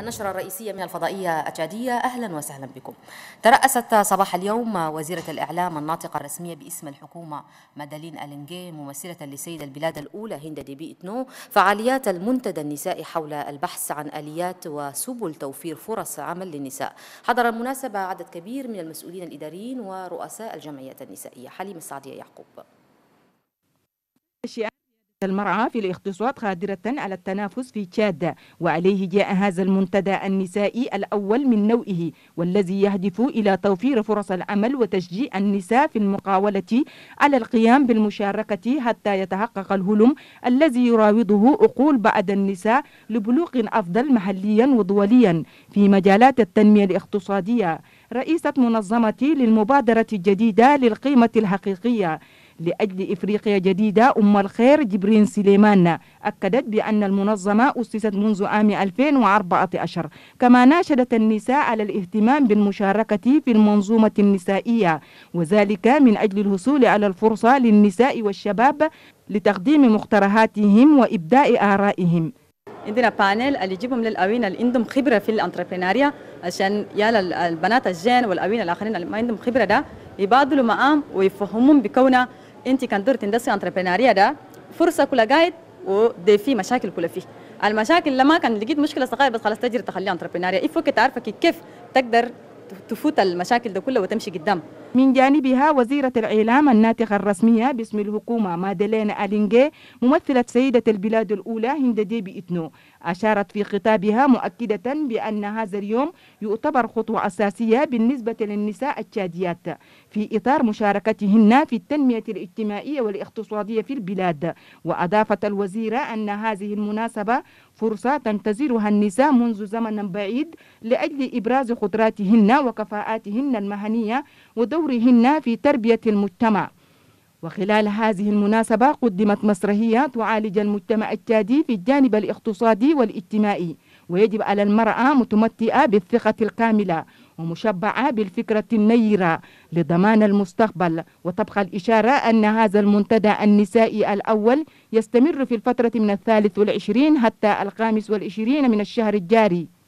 النشرة الرئيسية من الفضائية التشادية أهلا وسهلا بكم ترأست صباح اليوم وزيرة الإعلام الناطقة الرسمية باسم الحكومة مادالين ألينجي ممثلة لسيد البلاد الأولى هند دي بي إتنو فعاليات المنتدى النسائي حول البحث عن آليات وسبل توفير فرص عمل للنساء حضر المناسبة عدد كبير من المسؤولين الإداريين ورؤساء الجمعيات النسائية حليم السعدية يعقوب المرأة في الاقتصاد قادرة على التنافس في تشاد وعليه جاء هذا المنتدى النسائي الأول من نوعه والذي يهدف إلى توفير فرص العمل وتشجيع النساء في المقاولة على القيام بالمشاركة حتى يتحقق الهلم الذي يراوضه أقول بعد النساء لبلوغ أفضل محليا ودوليا في مجالات التنمية الاقتصادية رئيسة منظمة للمبادرة الجديدة للقيمة الحقيقية لأجل إفريقيا جديدة أم الخير جبرين سليمان أكدت بأن المنظمة أسست منذ عام 2014 كما ناشدت النساء على الاهتمام بالمشاركة في المنظومة النسائية وذلك من أجل الحصول على الفرصة للنساء والشباب لتقديم مقترحاتهم وإبداء آرائهم عندنا بانيل اللي يجيبهم للاوين اللي عندهم خبره في الانتربريناريا عشان يا البنات الجين والاوين الاخرين اللي ما عندهم خبره ده يبادلوا معاهم ويفهمهم بكونه انت كان دور تندسي انتربريناريه ده فرصه كلها قاعد ودي في مشاكل كلها فيه المشاكل لما كان لقيت مشكله صغيره بس خلاص تجري تخليها انتربريناريه إيه فوق تعرفك كيف تقدر تفوت المشاكل ده كلها وتمشي قدام من جانبها وزيرة الإعلام الناطقة الرسمية باسم الحكومة مادلينا ألينجي ممثلة سيدة البلاد الأولى هند ديبي إتنو أشارت في خطابها مؤكدة بأن هذا اليوم يعتبر خطوة أساسية بالنسبة للنساء التشاديات في إطار مشاركتهن في التنمية الاجتماعية والاقتصادية في البلاد وأضافت الوزيرة أن هذه المناسبة فرصة تنتظرها النساء منذ زمن بعيد لأجل إبراز قدراتهن وكفاءاتهن المهنية ودورهن في تربية المجتمع وخلال هذه المناسبة قدمت مسرحية تعالج المجتمع التادي في الجانب الاقتصادي والاجتماعي ويجب على المرأة متمتئة بالثقة الكاملة ومشبعة بالفكرة النيرة لضمان المستقبل وتبقى الإشارة أن هذا المنتدى النسائي الأول يستمر في الفترة من الثالث والعشرين حتى الخامس والعشرين من الشهر الجاري